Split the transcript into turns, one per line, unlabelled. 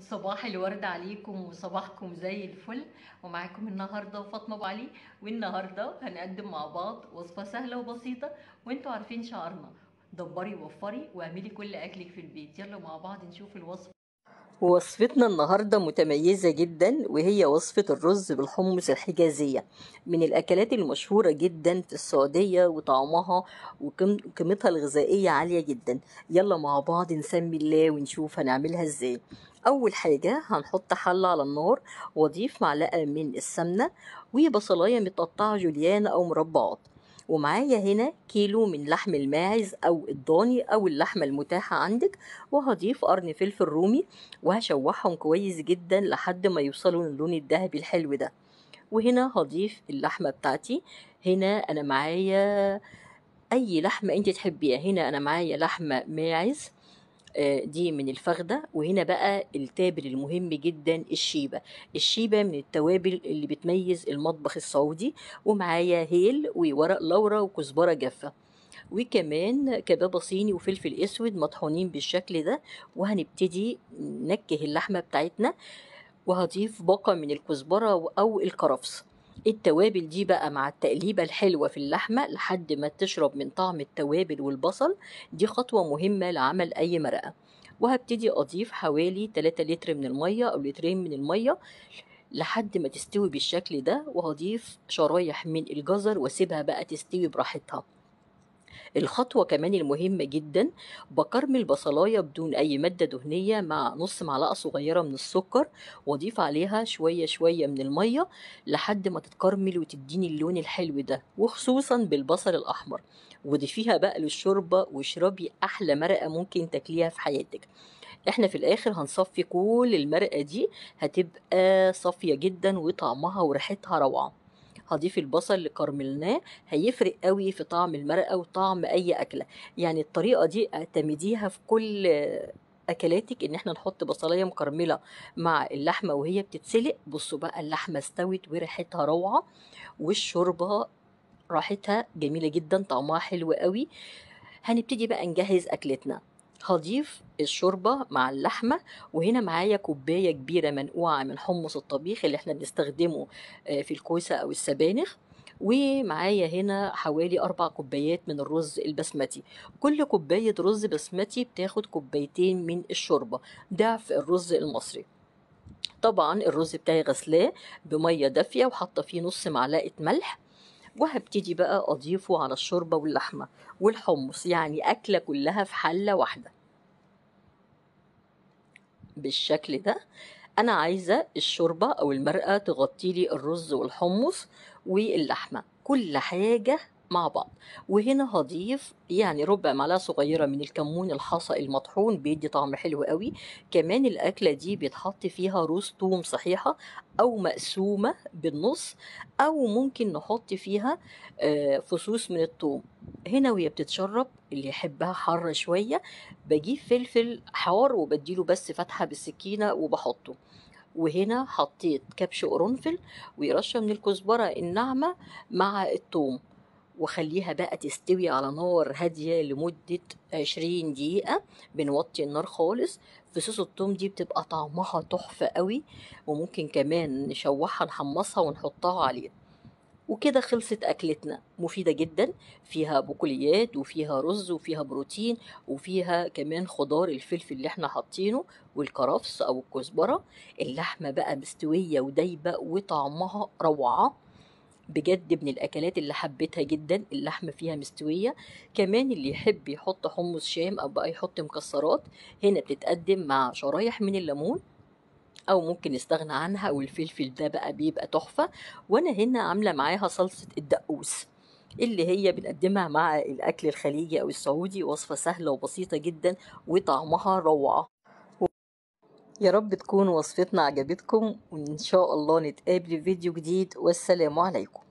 صباح الورد عليكم وصباحكم زي الفل ومعاكم النهارده فاطمه ابو علي والنهارده هنقدم مع بعض وصفه سهله وبسيطه وانتوا عارفين شعارنا دبري ووفري واعملي كل اكلك في البيت يلا مع بعض نشوف الوصفه وصفتنا النهاردة متميزة جدا وهي وصفة الرز بالحمص الحجازية من الأكلات المشهورة جدا في السعودية وطعمها وقيمتها الغذائية عالية جدا يلا مع بعض نسمي الله ونشوف هنعملها ازاي أول حاجة هنحط حلة على النار وأضيف معلقة من السمنة وبصلاية متقطعة جوليان أو مربعات ومعايا هنا كيلو من لحم الماعز أو الضاني أو اللحمة المتاحة عندك وهضيف قرن فلفل رومي وهشوحهم كويس جدا لحد ما يوصلوا للون الذهبي الحلو ده وهنا هضيف اللحمة بتاعتي هنا أنا معايا أي لحمة أنت تحبيها هنا أنا معايا لحمة ماعز آه، دي من الفخدة وهنا بقى التابل المهم جدا الشيبة الشيبة من التوابل اللي بتميز المطبخ السعودي ومعايا هيل وورق لورا وكزبرة جافة وكمان كبابة صيني وفلفل اسود مطحونين بالشكل ده وهنبتدي نكه اللحمة بتاعتنا وهضيف باقة من الكزبرة أو الكرفس التوابل دي بقى مع التقليبة الحلوة في اللحمة لحد ما تشرب من طعم التوابل والبصل دي خطوة مهمة لعمل أي مرقة وهبتدي أضيف حوالي 3 لتر من المية أو لترين من المية لحد ما تستوي بالشكل ده وهضيف شرايح من الجزر واسيبها بقى تستوي براحتها الخطوه كمان المهمه جدا بكرمل بصلايه بدون اي ماده دهنيه مع نص معلقه صغيره من السكر واضيف عليها شويه شويه من الميه لحد ما تتكرمل وتديني اللون الحلو ده وخصوصا بالبصل الاحمر وضيفيها بقى للشوربه واشربي احلى مرقه ممكن تاكليها في حياتك احنا في الاخر هنصفي كل المرقه دي هتبقى صافيه جدا وطعمها وريحتها روعه هضيف البصل اللي كرملناه هيفرق قوي في طعم المرقه وطعم اي اكله يعني الطريقه دي اعتمديها في كل اكلاتك ان احنا نحط بصلايه مكرمله مع اللحمه وهي بتتسلق بصوا بقى اللحمه استوت وريحتها روعه والشوربه راحتها جميله جدا طعمها حلو قوي هنبتدي بقى نجهز اكلتنا هضيف الشوربه مع اللحمه وهنا معايا كوبايه كبيره منقوعه من حمص الطبيخ اللي احنا بنستخدمه آه، في الكوسه او السبانخ ومعايا هنا حوالي أربع كوبايات من الرز البسمتي كل كوباية رز بسمتي بتاخد كوبايتين من الشوربة ضعف الرز المصري طبعا الرز بتاعي غسلاه بمية دافية وحاطة فيه نص معلقة ملح وهبتدي بقى أضيفه على الشوربة واللحمة والحمص يعني أكلة كلها في حلة واحدة بالشكل ده أنا عايزة الشوربة أو المرقة تغطي لي الرز والحمص واللحمة كل حاجة مع بعض وهنا هضيف يعني ربع معلقه صغيره من الكمون الحصى المطحون بيدي طعم حلو قوي كمان الاكله دي بيتحط فيها روز توم صحيحه او مقسومه بالنص او ممكن نحط فيها آه، فصوص من الثوم هنا وهي بتتشرب اللي يحبها حاره شويه بجيب فلفل حار وبديله بس فتحه بالسكينه وبحطه وهنا حطيت كبش قرنفل ورشه من الكزبره الناعمه مع الثوم وخليها بقى تستوي على نار هاديه لمده 20 دقيقه بنوطي النار خالص فصوص التوم دي بتبقى طعمها تحفه قوي وممكن كمان نشوحها نحمصها ونحطها عليها وكده خلصت اكلتنا مفيده جدا فيها بقوليات وفيها رز وفيها بروتين وفيها كمان خضار الفلفل اللي احنا حاطينه والكرفس او الكزبره اللحمه بقى مستويه ودايبه وطعمها روعه بجد من الاكلات اللي حبيتها جدا اللحمه فيها مستويه كمان اللي يحب يحط حمص شام او بقى يحط مكسرات هنا بتتقدم مع شرايح من الليمون او ممكن نستغنى عنها والفلفل ده بقى بيبقى تحفه وانا هنا عامله معاها صلصه الدقوس اللي هي بنقدمها مع الاكل الخليجي او السعودي وصفه سهله وبسيطه جدا وطعمها روعه يا رب تكون وصفتنا عجبتكم وإن شاء الله نتقابل في فيديو جديد والسلام عليكم